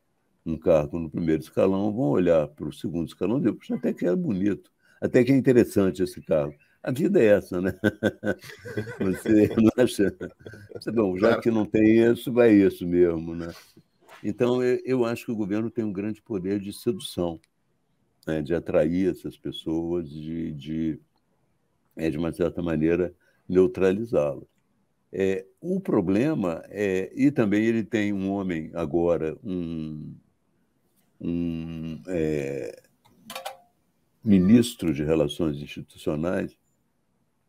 um cargo no primeiro escalão vão olhar para o segundo escalão e dizer, até que é bonito, até que é interessante esse cargo. A vida é essa, né? Você não acha? Você, bom, já que não tem isso, vai isso mesmo, né? Então, eu acho que o governo tem um grande poder de sedução, né? de atrair essas pessoas, de, de, é, de uma certa maneira, neutralizá-las. É, o problema é, e também ele tem um homem agora, um um é, ministro de Relações Institucionais,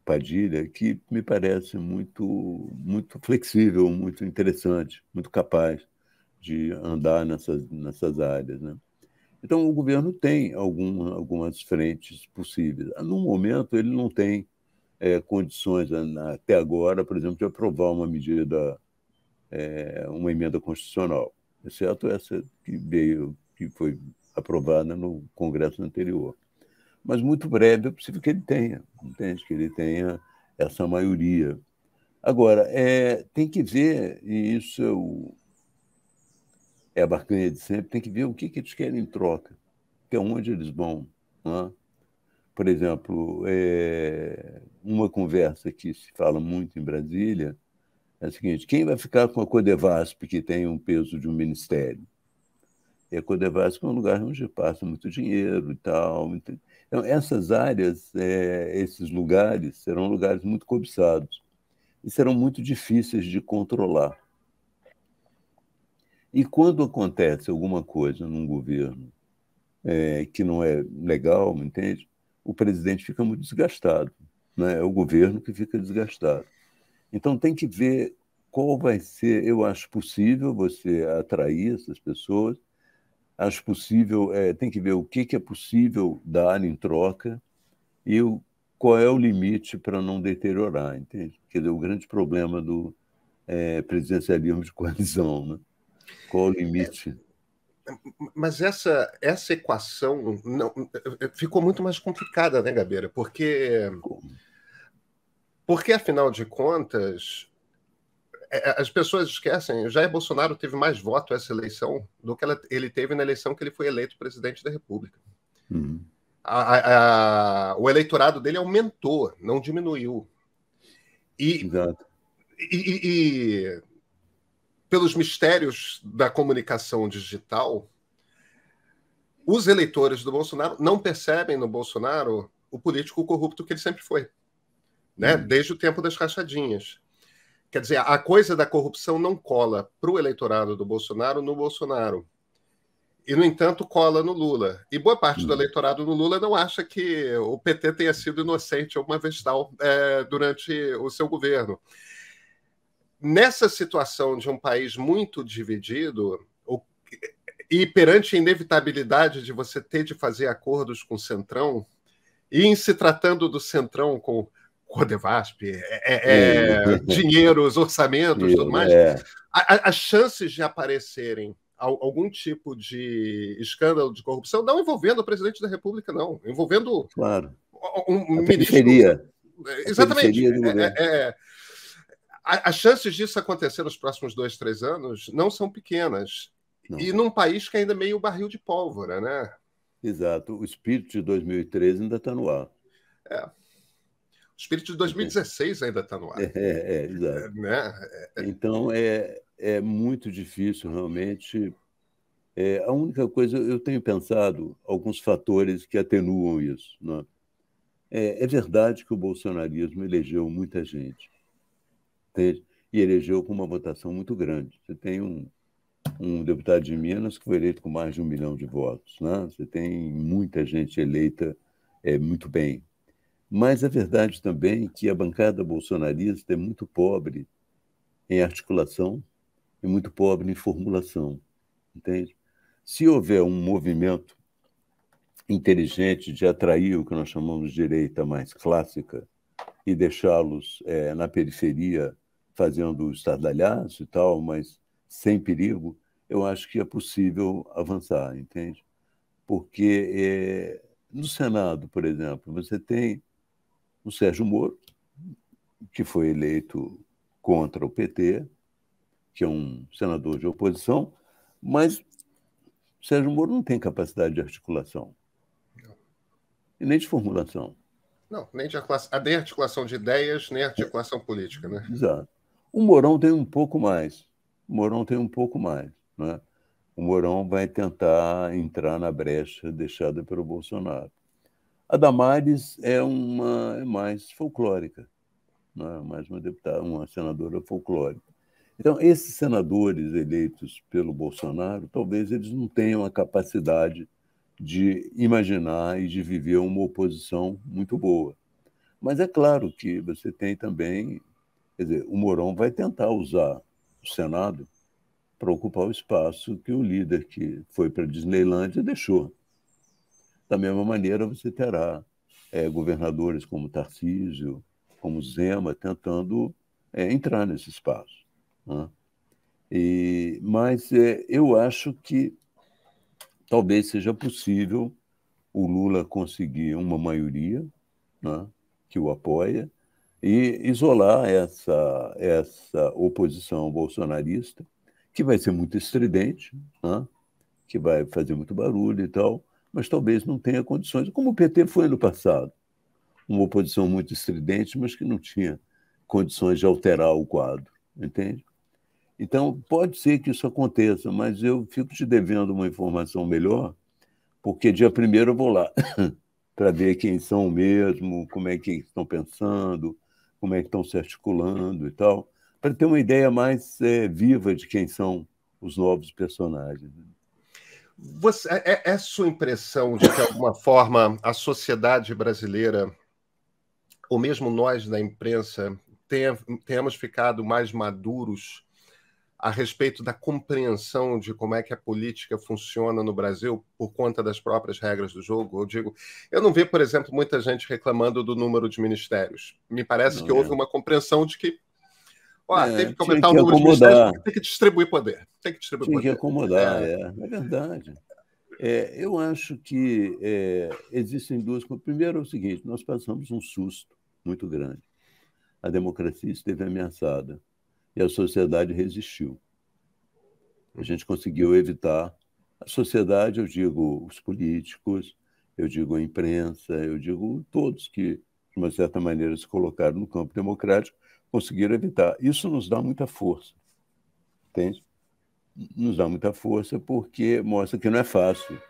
Padilha, que me parece muito, muito flexível, muito interessante, muito capaz de andar nessas, nessas áreas. Né? Então, o governo tem alguma, algumas frentes possíveis. No momento, ele não tem é, condições, né, até agora, por exemplo, de aprovar uma medida, é, uma emenda constitucional, exceto essa que veio que foi aprovada no Congresso anterior. Mas muito breve é possível que ele tenha, entende? que ele tenha essa maioria. Agora, é, tem que ver, e isso é, o, é a barcanha de sempre, tem que ver o que, que eles querem em troca, até onde eles vão. Né? Por exemplo, é, uma conversa que se fala muito em Brasília é a seguinte: quem vai ficar com a Codevasp, que tem um peso de um ministério? é a Codevasco é um lugar onde passa muito dinheiro e tal. Então, essas áreas, é, esses lugares, serão lugares muito cobiçados e serão muito difíceis de controlar. E quando acontece alguma coisa num governo é, que não é legal, entende? O presidente fica muito desgastado, né? é o governo que fica desgastado. Então tem que ver qual vai ser, eu acho possível você atrair essas pessoas, acho possível, é, tem que ver o que, que é possível dar em troca e o, qual é o limite para não deteriorar, entende? que é o grande problema do é, presidencialismo de coalizão, né? Qual o limite? Mas essa, essa equação não, ficou muito mais complicada, né, Gabeira? Porque, Como? porque afinal de contas, é, é, as pessoas esquecem, Jair é Bolsonaro teve mais voto essa eleição do que ela, ele teve na eleição que ele foi eleito presidente da República. Uhum. A, a, a, o eleitorado dele aumentou, não diminuiu. E, e, e, pelos mistérios da comunicação digital, os eleitores do Bolsonaro não percebem no Bolsonaro o político corrupto que ele sempre foi, né? Uhum. Desde o tempo das rachadinhas. Quer dizer, a coisa da corrupção não cola para o eleitorado do Bolsonaro no Bolsonaro. E, no entanto, cola no Lula. E boa parte do hum. eleitorado no Lula não acha que o PT tenha sido inocente ou uma vestal é, durante o seu governo. Nessa situação de um país muito dividido, e perante a inevitabilidade de você ter de fazer acordos com o Centrão, e em se tratando do Centrão com Codevasp, é, é, é dinheiros, orçamentos, tudo mais, é. as chances de aparecerem algum tipo de escândalo de corrupção, não envolvendo o presidente da República, não, envolvendo claro. um, um Claro. ministro. É, exatamente. Periferia é, é, as chances disso acontecer nos próximos dois, três anos não são pequenas. Não. E num país que ainda é meio barril de pólvora, né? Exato. O espírito de 2013 ainda está no ar. É. Espírito de 2016 é. ainda está no ar. É, é, é, é né? É, é. Então é, é muito difícil realmente. a única coisa, eu tenho pensado alguns fatores que atenuam isso. Né? É, verdade que o bolsonarismo elegeu muita gente. Entende? E elegeu com uma votação muito grande. Você tem um, um deputado de Minas que foi eleito com mais de um milhão de votos. Né? Você tem muita gente eleita é, muito bem. Mas é verdade também que a bancada bolsonarista é muito pobre em articulação e muito pobre em formulação, entende? Se houver um movimento inteligente de atrair o que nós chamamos de direita mais clássica e deixá-los é, na periferia fazendo estardalhaço e tal, mas sem perigo, eu acho que é possível avançar, entende? Porque é, no Senado, por exemplo, você tem o Sérgio Moro, que foi eleito contra o PT, que é um senador de oposição, mas Sérgio Moro não tem capacidade de articulação. Não. E nem de formulação. Não, nem de articulação, ah, nem articulação de ideias, nem articulação política, né? Exato. O Morão tem um pouco mais. O Morão tem um pouco mais. Né? O Morão vai tentar entrar na brecha deixada pelo Bolsonaro. A Damares é uma é mais folclórica, é? mais uma deputada, uma senadora folclórica. Então, esses senadores eleitos pelo Bolsonaro, talvez eles não tenham a capacidade de imaginar e de viver uma oposição muito boa. Mas é claro que você tem também, quer dizer, o Morão vai tentar usar o Senado para ocupar o espaço que o líder que foi para a Disneylândia deixou. Da mesma maneira, você terá é, governadores como Tarcísio, como Zema, tentando é, entrar nesse espaço. Né? E, mas é, eu acho que talvez seja possível o Lula conseguir uma maioria né, que o apoia e isolar essa, essa oposição bolsonarista, que vai ser muito estridente, né, que vai fazer muito barulho e tal, mas talvez não tenha condições, como o PT foi no passado. Uma oposição muito estridente, mas que não tinha condições de alterar o quadro, entende? Então, pode ser que isso aconteça, mas eu fico te devendo uma informação melhor, porque dia primeiro eu vou lá para ver quem são mesmo, como é que estão pensando, como é que estão se articulando e tal, para ter uma ideia mais é, viva de quem são os novos personagens. Né? Você, é, é, é sua impressão de que, de alguma forma, a sociedade brasileira, ou mesmo nós da imprensa, tenhamos ficado mais maduros a respeito da compreensão de como é que a política funciona no Brasil por conta das próprias regras do jogo. Eu digo, eu não vi, por exemplo, muita gente reclamando do número de ministérios. Me parece não que é. houve uma compreensão de que Ó, é, teve que aumentar que o número acomodar. de tem que distribuir poder. Tem que distribuir tinha poder. que acomodar, é, é, é verdade. É, eu acho que é, existem duas coisas. Primeiro é o seguinte, nós passamos um susto muito grande. A democracia esteve ameaçada e a sociedade resistiu. A gente conseguiu evitar a sociedade, eu digo os políticos, eu digo a imprensa, eu digo todos que, de uma certa maneira, se colocaram no campo democrático, conseguiram evitar. Isso nos dá muita força, entende? Nos dá muita força porque mostra que não é fácil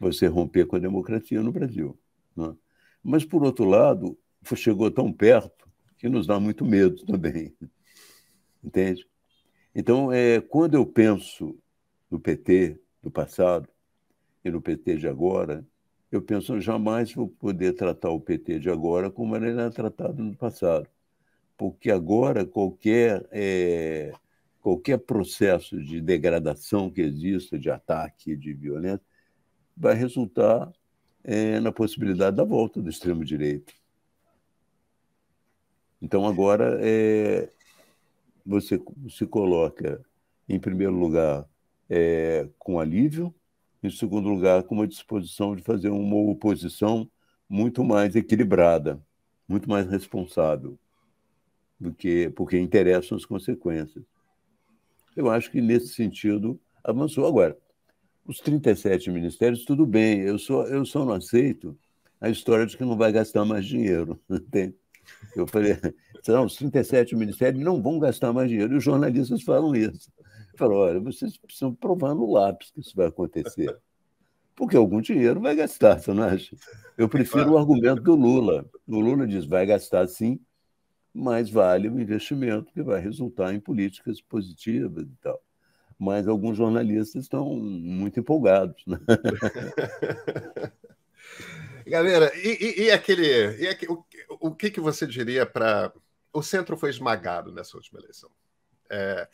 você romper com a democracia no Brasil. É? Mas, por outro lado, chegou tão perto que nos dá muito medo também, entende? Então, é, quando eu penso no PT do passado e no PT de agora, eu penso jamais vou poder tratar o PT de agora como ele era tratado no passado porque agora qualquer, é, qualquer processo de degradação que exista, de ataque, de violência, vai resultar é, na possibilidade da volta do extremo-direito. Então, agora, é, você se coloca, em primeiro lugar, é, com alívio, em segundo lugar, com uma disposição de fazer uma oposição muito mais equilibrada, muito mais responsável porque, porque interessam as consequências. Eu acho que, nesse sentido, avançou. Agora, os 37 ministérios, tudo bem, eu só, eu só não aceito a história de que não vai gastar mais dinheiro. Eu falei, não, os 37 ministérios não vão gastar mais dinheiro, e os jornalistas falam isso. falo olha, vocês precisam provar no lápis que isso vai acontecer. Porque algum dinheiro vai gastar, você não acha? Eu prefiro o argumento do Lula. O Lula diz, vai gastar sim, mais vale o investimento que vai resultar em políticas positivas e tal. Mas alguns jornalistas estão muito empolgados. Né? Galera, e, e, e aquele. E o, o, que, que você diria para. O centro foi esmagado nessa última eleição. É,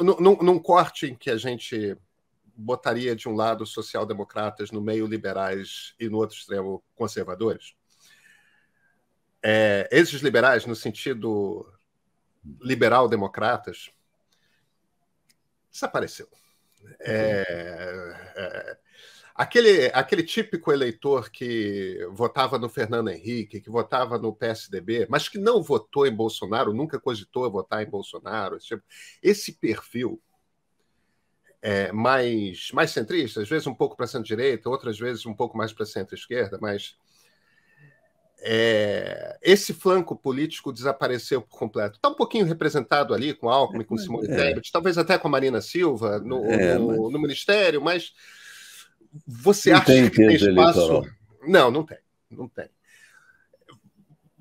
num, num, num corte em que a gente botaria de um lado social-democratas, no meio liberais e no outro extremo conservadores, é, esses liberais, no sentido liberal-democratas, desapareceu. É, é, aquele, aquele típico eleitor que votava no Fernando Henrique, que votava no PSDB, mas que não votou em Bolsonaro, nunca cogitou votar em Bolsonaro, esse, tipo, esse perfil é, mais, mais centrista, às vezes um pouco para centro-direita, outras vezes um pouco mais para centro-esquerda, mas é, esse flanco político desapareceu por completo. Está um pouquinho representado ali com Alckmin, com é, Simone é. Tebet, talvez até com a Marina Silva no, é, no, mas... no Ministério, mas você não acha tem que tem espaço? Não, não tem, não tem.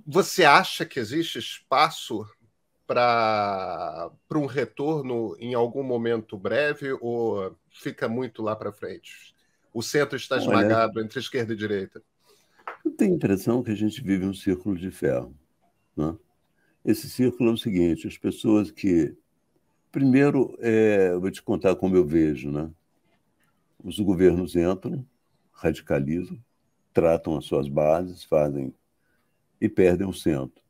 Você acha que existe espaço para um retorno em algum momento breve ou fica muito lá para frente? O centro está Olha... esmagado entre esquerda e direita. Eu tenho a impressão que a gente vive um círculo de ferro. Né? Esse círculo é o seguinte: as pessoas que. Primeiro, é, eu vou te contar como eu vejo. Né? Os governos entram, radicalizam, tratam as suas bases, fazem e perdem o centro.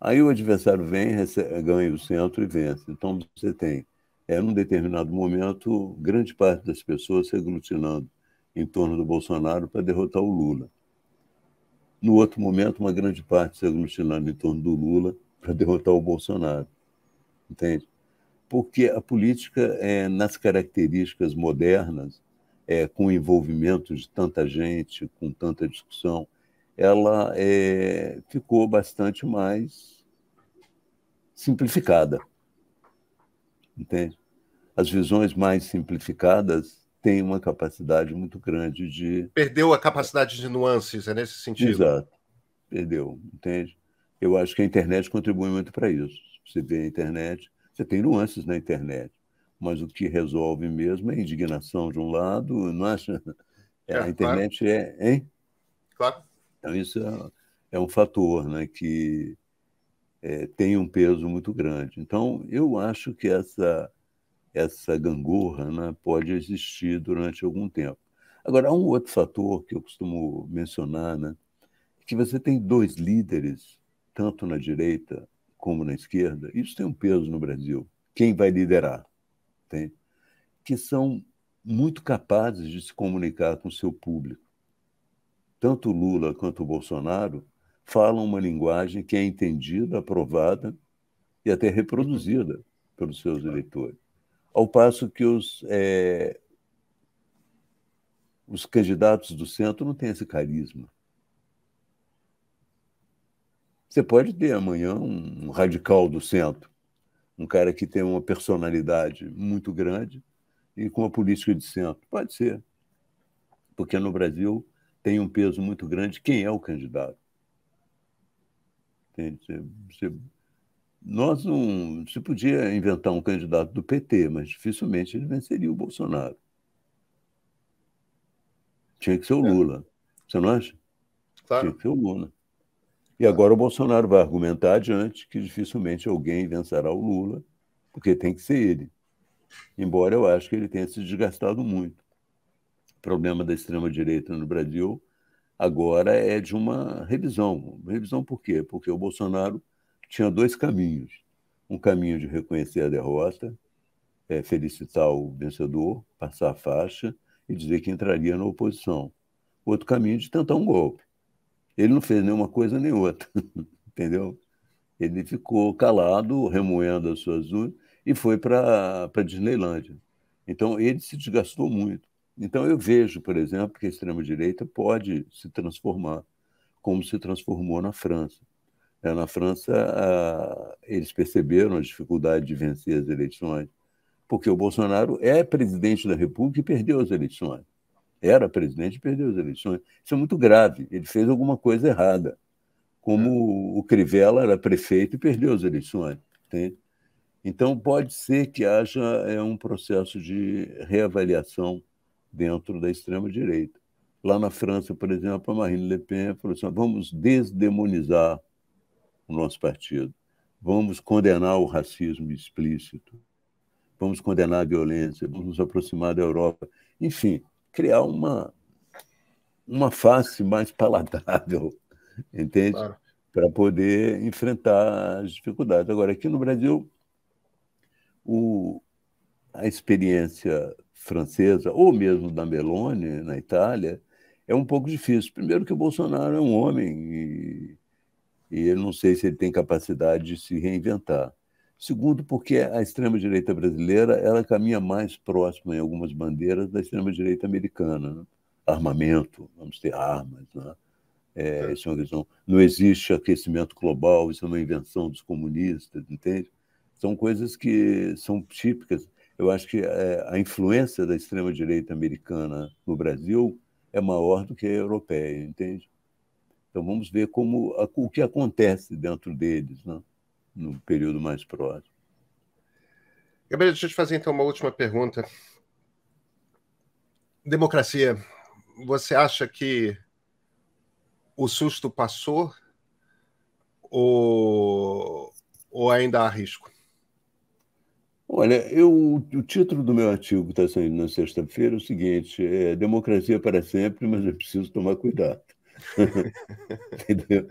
Aí o adversário vem, recebe, ganha o centro e vence. Então você tem, é, num determinado momento, grande parte das pessoas se aglutinando em torno do Bolsonaro para derrotar o Lula. No outro momento, uma grande parte se aglutinando em torno do Lula para derrotar o Bolsonaro. Entende? Porque a política, é, nas características modernas, é, com o envolvimento de tanta gente, com tanta discussão, ela é, ficou bastante mais simplificada. Entende? As visões mais simplificadas tem uma capacidade muito grande de. Perdeu a capacidade de nuances, é nesse sentido. Exato. Perdeu, entende? Eu acho que a internet contribui muito para isso. Você vê a internet, você tem nuances na internet, mas o que resolve mesmo é a indignação de um lado, não acha? É, é a internet claro. é, hein? Claro. Então, isso é, é um fator né, que é, tem um peso muito grande. Então, eu acho que essa essa gangorra né, pode existir durante algum tempo. Agora, há um outro fator que eu costumo mencionar, né, é que você tem dois líderes, tanto na direita como na esquerda, isso tem um peso no Brasil. Quem vai liderar? Tem? Que são muito capazes de se comunicar com o seu público. Tanto Lula quanto Bolsonaro falam uma linguagem que é entendida, aprovada e até reproduzida pelos seus eleitores ao passo que os, é, os candidatos do centro não têm esse carisma. Você pode ter amanhã um radical do centro, um cara que tem uma personalidade muito grande e com uma política de centro. Pode ser. Porque no Brasil tem um peso muito grande quem é o candidato. Entende? Você, você nós não se podia inventar um candidato do PT, mas dificilmente ele venceria o Bolsonaro. Tinha que ser o é. Lula. Você não acha? Claro. Tinha que ser o Lula. E agora o Bolsonaro vai argumentar adiante que dificilmente alguém vencerá o Lula, porque tem que ser ele. Embora eu acho que ele tenha se desgastado muito. O problema da extrema-direita no Brasil agora é de uma revisão. Revisão por quê? Porque o Bolsonaro tinha dois caminhos. Um caminho de reconhecer a derrota, é, felicitar o vencedor, passar a faixa e dizer que entraria na oposição. Outro caminho de tentar um golpe. Ele não fez nenhuma coisa nem outra, entendeu? Ele ficou calado, remoendo as suas unhas e foi para a Disneylândia. Então, ele se desgastou muito. Então, eu vejo, por exemplo, que a extrema-direita pode se transformar, como se transformou na França. É, na França, eles perceberam a dificuldade de vencer as eleições, porque o Bolsonaro é presidente da República e perdeu as eleições. Era presidente e perdeu as eleições. Isso é muito grave. Ele fez alguma coisa errada. Como é. o Crivella era prefeito e perdeu as eleições. Entende? Então, pode ser que haja é, um processo de reavaliação dentro da extrema-direita. Lá na França, por exemplo, a Marine Le Pen falou assim: vamos desdemonizar o nosso partido. Vamos condenar o racismo explícito, vamos condenar a violência, vamos nos aproximar da Europa. Enfim, criar uma, uma face mais palatável, entende? Claro. Para poder enfrentar as dificuldades. Agora, aqui no Brasil, o, a experiência francesa, ou mesmo da Meloni, na Itália, é um pouco difícil. Primeiro, que o Bolsonaro é um homem e e eu não sei se ele tem capacidade de se reinventar. Segundo, porque a extrema-direita brasileira ela caminha mais próxima em algumas bandeiras da extrema-direita americana. Né? Armamento, vamos ter armas. Né? É, é. isso é Não existe aquecimento global, isso é uma invenção dos comunistas, entende? São coisas que são típicas. Eu acho que é, a influência da extrema-direita americana no Brasil é maior do que a europeia, entende? Então vamos ver como o que acontece dentro deles, né? no período mais próximo. Gabriel, deixa eu te fazer então uma última pergunta. Democracia, você acha que o susto passou ou, ou ainda há risco? Olha, eu, o título do meu artigo que está saindo na sexta-feira é o seguinte: é Democracia para sempre, mas é preciso tomar cuidado. Entendeu?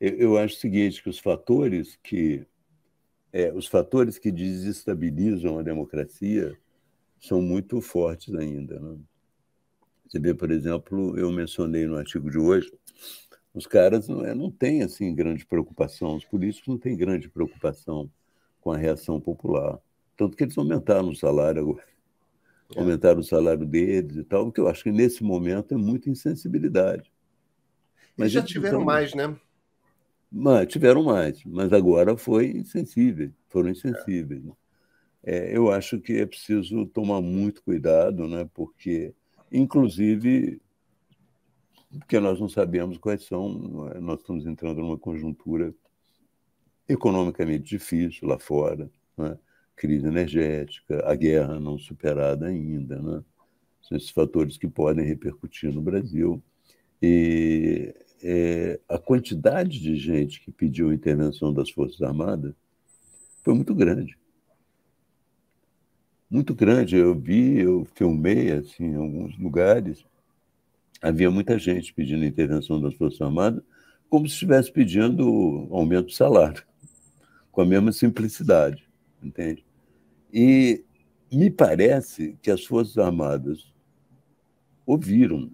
Eu, acho o seguinte, que os fatores que é, os fatores que desestabilizam a democracia são muito fortes ainda. Né? Você vê, por exemplo, eu mencionei no artigo de hoje, os caras não, é, não têm assim grande preocupação, os políticos não têm grande preocupação com a reação popular. Tanto que eles aumentaram o salário agora. É. Aumentaram o salário deles e tal, o que eu acho que nesse momento é muita insensibilidade. Mas já tiveram então, mais, né? Mas, tiveram mais, mas agora foi insensível, foram insensíveis. É. É, eu acho que é preciso tomar muito cuidado, né? porque, inclusive, porque nós não sabemos quais são, eh, nós estamos entrando numa conjuntura economicamente difícil lá fora, né? crise energética, a guerra não superada ainda, né? são esses fatores que podem repercutir no Brasil. E é, a quantidade de gente que pediu a intervenção das Forças Armadas foi muito grande. Muito grande. Eu vi, eu filmei assim, em alguns lugares. Havia muita gente pedindo a intervenção das Forças Armadas, como se estivesse pedindo aumento de salário, com a mesma simplicidade, entende? E me parece que as Forças Armadas ouviram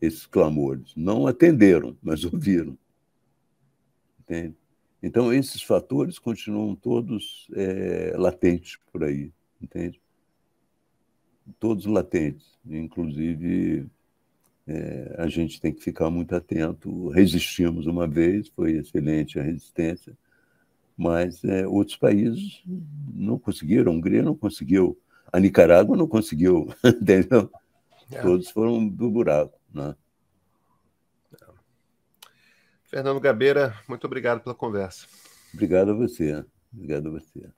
esses clamores. Não atenderam, mas ouviram. Entende? Então, esses fatores continuam todos é, latentes por aí, entende? Todos latentes. Inclusive, é, a gente tem que ficar muito atento. Resistimos uma vez, foi excelente a resistência, mas é, outros países não conseguiram. A Hungria não conseguiu, a Nicarágua não conseguiu, entendeu? É. Todos foram do buraco. Né? Fernando Gabeira, muito obrigado pela conversa. Obrigado a você. Obrigado a você.